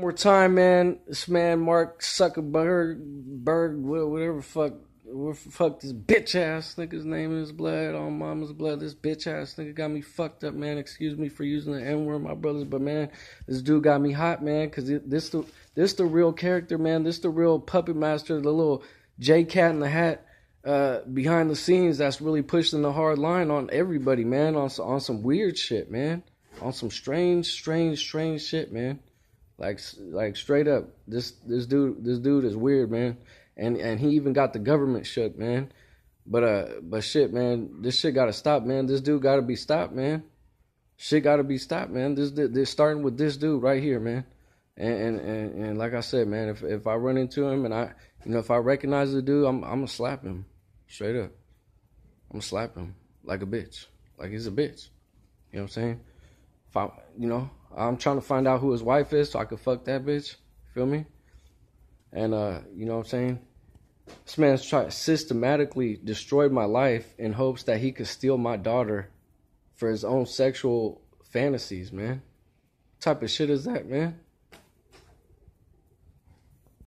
more time, man. This man Mark Zuckerberg, Berg, whatever fuck, whatever fuck this bitch ass nigga's name is blood on mama's blood. This bitch ass nigga got me fucked up, man. Excuse me for using the N word, my brothers, but man, this dude got me hot, man. Cause this the this the real character, man. This the real puppet master, the little J Cat in the hat. Uh, behind the scenes, that's really pushing the hard line on everybody, man. On on some weird shit, man. On some strange, strange, strange shit, man. Like like straight up, this this dude this dude is weird, man. And and he even got the government shook, man. But uh but shit, man, this shit gotta stop, man. This dude gotta be stopped, man. Shit gotta be stopped, man. This this starting with this dude right here, man. And, and and, and like I said, man, if if I run into him and I you know if I recognize the dude, I'm I'm gonna slap him straight up. I'm gonna slap him like a bitch, like he's a bitch. You know what I'm saying? If I you know I'm trying to find out who his wife is so I could fuck that bitch. Feel me? And uh, you know what I'm saying? This man's tried systematically destroyed my life in hopes that he could steal my daughter for his own sexual fantasies, man. What type of shit is that, man?